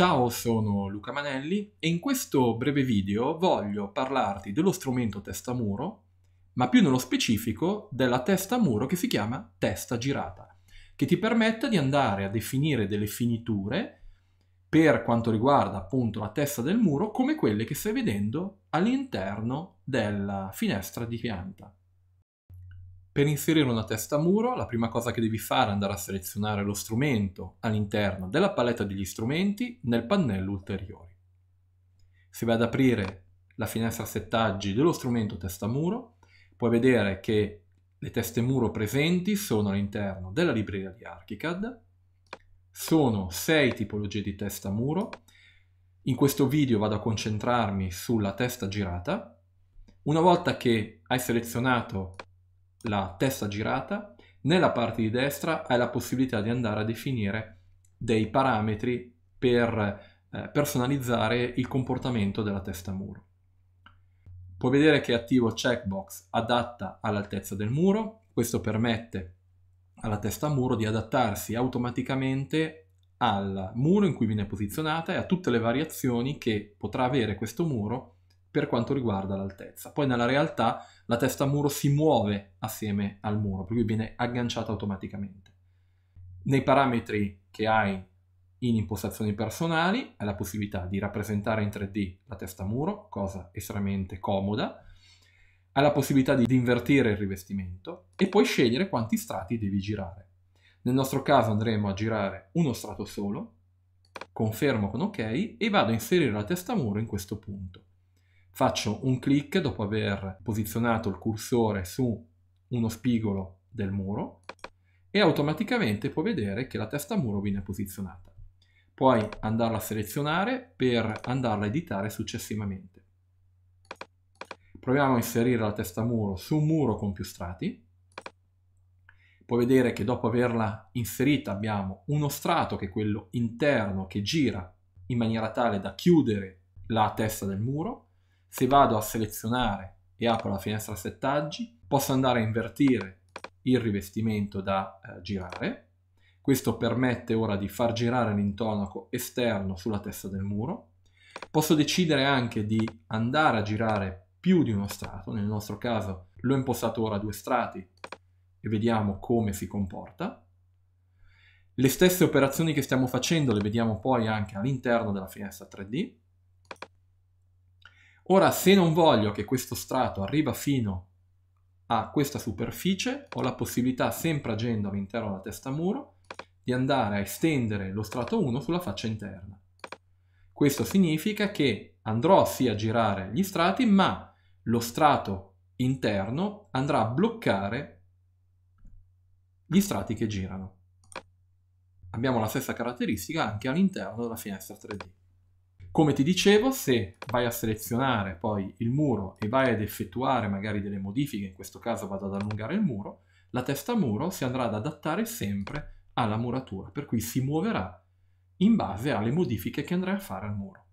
Ciao, sono Luca Manelli e in questo breve video voglio parlarti dello strumento testa muro, ma più nello specifico della testa muro che si chiama testa girata, che ti permette di andare a definire delle finiture per quanto riguarda appunto la testa del muro come quelle che stai vedendo all'interno della finestra di pianta. Per inserire una testa a muro, la prima cosa che devi fare è andare a selezionare lo strumento all'interno della paletta degli strumenti nel pannello ulteriori. Se vai ad aprire la finestra settaggi dello strumento testa muro, puoi vedere che le teste muro presenti sono all'interno della libreria di ArchiCAD. Sono sei tipologie di testa muro. In questo video vado a concentrarmi sulla testa girata. Una volta che hai selezionato la testa girata, nella parte di destra hai la possibilità di andare a definire dei parametri per eh, personalizzare il comportamento della testa muro. Puoi vedere che è attivo checkbox adatta all'altezza del muro, questo permette alla testa muro di adattarsi automaticamente al muro in cui viene posizionata e a tutte le variazioni che potrà avere questo muro per quanto riguarda l'altezza. Poi nella realtà la testa a muro si muove assieme al muro, per cui viene agganciata automaticamente. Nei parametri che hai in impostazioni personali hai la possibilità di rappresentare in 3D la testa a muro, cosa estremamente comoda, hai la possibilità di invertire il rivestimento e puoi scegliere quanti strati devi girare. Nel nostro caso andremo a girare uno strato solo, confermo con ok e vado a inserire la testa a muro in questo punto faccio un clic dopo aver posizionato il cursore su uno spigolo del muro e automaticamente può vedere che la testa muro viene posizionata. Puoi andarla a selezionare per andarla a editare successivamente. Proviamo a inserire la testa muro su un muro con più strati. Puoi vedere che dopo averla inserita abbiamo uno strato che è quello interno che gira in maniera tale da chiudere la testa del muro se vado a selezionare e apro la finestra settaggi, posso andare a invertire il rivestimento da eh, girare. Questo permette ora di far girare l'intonaco esterno sulla testa del muro. Posso decidere anche di andare a girare più di uno strato, nel nostro caso l'ho impostato ora a due strati e vediamo come si comporta. Le stesse operazioni che stiamo facendo le vediamo poi anche all'interno della finestra 3D. Ora, se non voglio che questo strato arriva fino a questa superficie, ho la possibilità, sempre agendo all'interno della testa muro, di andare a estendere lo strato 1 sulla faccia interna. Questo significa che andrò sì a girare gli strati, ma lo strato interno andrà a bloccare gli strati che girano. Abbiamo la stessa caratteristica anche all'interno della finestra 3D. Come ti dicevo, se vai a selezionare poi il muro e vai ad effettuare magari delle modifiche, in questo caso vado ad allungare il muro, la testa muro si andrà ad adattare sempre alla muratura, per cui si muoverà in base alle modifiche che andrai a fare al muro.